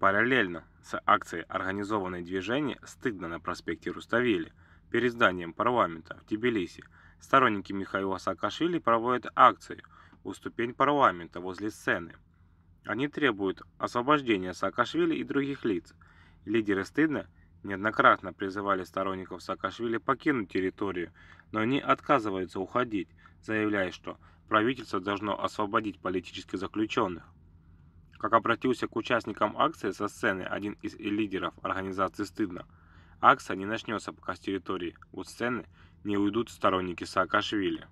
Параллельно с акцией организованной движения стыдно на проспекте Руставели, перед зданием парламента в Тбилиси, сторонники Михаила Саакашвили проводят акцию у ступень парламента возле сцены. Они требуют освобождения Саакашвили и других лиц. Лидеры стыдно неоднократно призывали сторонников Саакашвили покинуть территорию, но они отказываются уходить, заявляя, что правительство должно освободить политических заключенных. Как обратился к участникам акции со сцены один из лидеров организации «Стыдно», акция не начнется пока с территории, у сцены не уйдут сторонники Саакашвили.